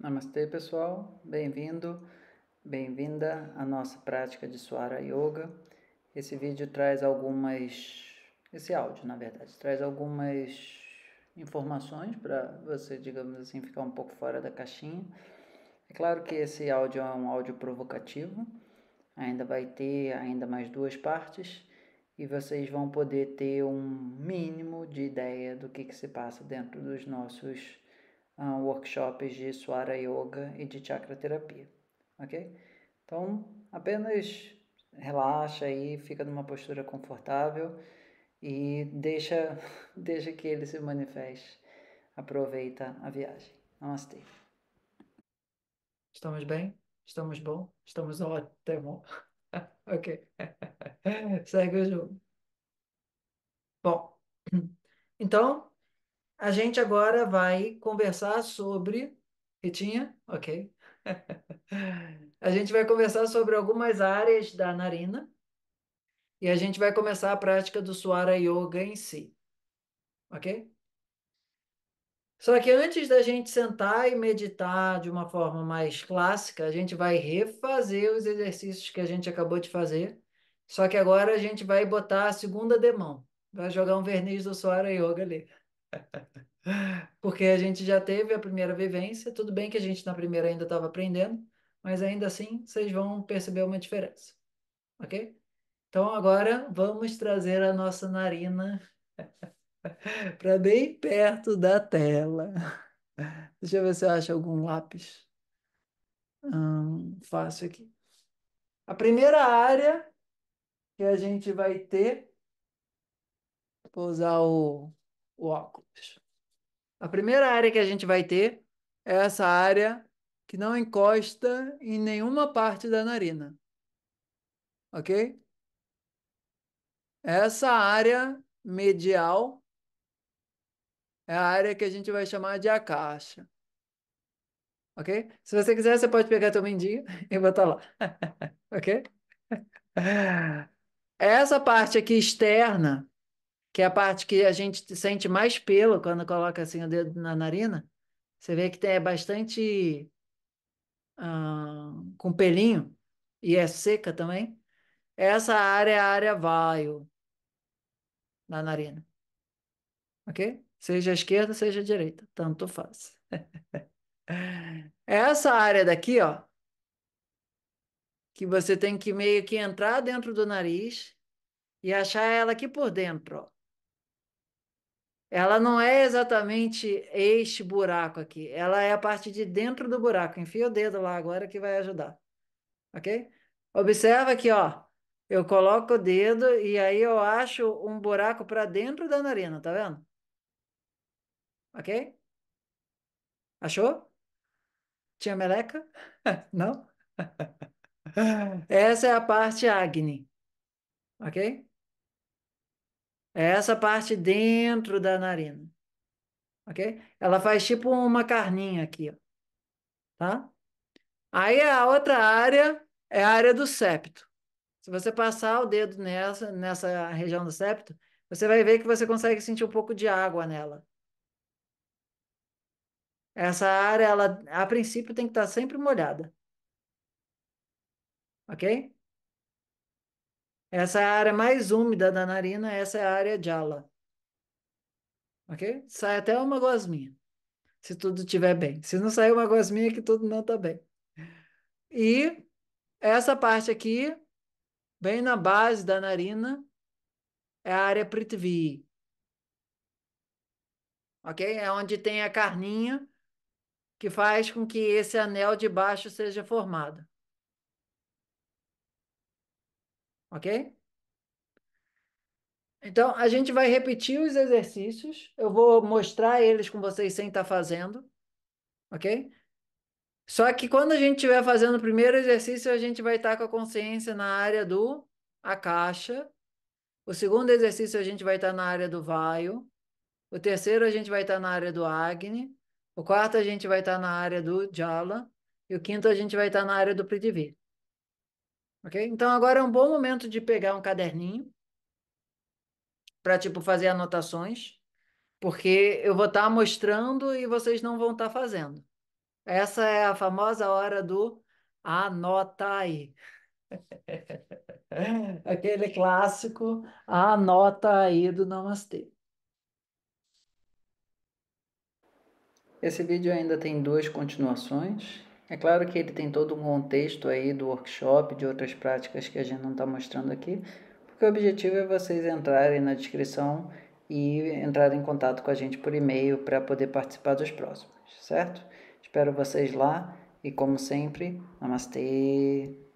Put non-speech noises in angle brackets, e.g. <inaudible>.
Namastê, pessoal. Bem-vindo, bem-vinda à nossa prática de Swara Yoga. Esse vídeo traz algumas. Esse áudio, na verdade, traz algumas informações para você, digamos assim, ficar um pouco fora da caixinha. É claro que esse áudio é um áudio provocativo, ainda vai ter ainda mais duas partes e vocês vão poder ter um mínimo de ideia do que, que se passa dentro dos nossos uh, workshops de Swara Yoga e de Chakra Terapia, ok? Então, apenas relaxa aí, fica numa postura confortável e deixa, <laughs> deixa que ele se manifeste. Aproveita a viagem. Namastê. Estamos bem? Estamos bom? Estamos ótimo. <laughs> ok. <laughs> Segue o jogo. Bom, <clears throat> então, a gente agora vai conversar sobre. Ritinha? Ok. <laughs> a gente vai conversar sobre algumas áreas da narina e a gente vai começar a prática do Suara Yoga em si. Ok? Só que antes da gente sentar e meditar de uma forma mais clássica, a gente vai refazer os exercícios que a gente acabou de fazer. Só que agora a gente vai botar a segunda demão. Vai jogar um verniz do Suara Yoga ali. Porque a gente já teve a primeira vivência, tudo bem que a gente na primeira ainda estava aprendendo, mas ainda assim vocês vão perceber uma diferença, ok? Então agora vamos trazer a nossa narina <laughs> para bem perto da tela. Deixa eu ver se eu acho algum lápis hum, fácil aqui. A primeira área que a gente vai ter, vou usar o o óculos. A primeira área que a gente vai ter é essa área que não encosta em nenhuma parte da narina. Ok? Essa área medial é a área que a gente vai chamar de a caixa. Ok? Se você quiser, você pode pegar teu mendinho <laughs> e botar lá. <laughs> ok? Essa parte aqui externa que é a parte que a gente sente mais pelo quando coloca assim o dedo na narina. Você vê que tem, é bastante uh, com pelinho e é seca também. Essa área é a área vaio na narina. Ok? Seja esquerda, seja direita, tanto faz. <laughs> Essa área daqui, ó, que você tem que meio que entrar dentro do nariz e achar ela aqui por dentro, ó. Ela não é exatamente este buraco aqui. Ela é a parte de dentro do buraco. Enfia o dedo lá agora que vai ajudar. Ok? Observa aqui, ó. Eu coloco o dedo e aí eu acho um buraco para dentro da narina, tá vendo? Ok? Achou? Tinha meleca? <laughs> não? <laughs> Essa é a parte Agni. Ok? É essa parte dentro da narina. Ok? Ela faz tipo uma carninha aqui, ó. Tá? Aí a outra área é a área do septo. Se você passar o dedo nessa, nessa região do septo, você vai ver que você consegue sentir um pouco de água nela. Essa área, ela, a princípio, tem que estar sempre molhada. Ok? Essa é a área mais úmida da narina, essa é a área jala. Ok? Sai até uma gosminha, se tudo estiver bem. Se não sair uma gosminha, é que tudo não está bem. E essa parte aqui, bem na base da narina, é a área prithvi. Ok? É onde tem a carninha que faz com que esse anel de baixo seja formado. ok? Então, a gente vai repetir os exercícios. Eu vou mostrar eles com vocês sem estar tá fazendo, ok? Só que quando a gente estiver fazendo o primeiro exercício, a gente vai estar tá com a consciência na área do a caixa. O segundo exercício, a gente vai estar tá na área do vaio. O terceiro, a gente vai estar na área do Agni. O quarto, a gente vai estar na área do Jala. E o quinto, a gente vai estar na área do Prithvi. Ok? Então, agora é um bom momento de pegar um caderninho para, tipo, fazer anotações, porque eu vou estar tá mostrando e vocês não vão estar tá fazendo. Essa é a famosa hora do anota aí. <laughs> Aquele clássico anota aí do Namastê. Esse vídeo ainda tem duas continuações é claro que ele tem todo um contexto aí do workshop, de outras práticas que a gente não está mostrando aqui, porque o objetivo é vocês entrarem na descrição e entrarem em contato com a gente por e-mail para poder participar dos próximos, certo? Espero vocês lá e, como sempre, namastê!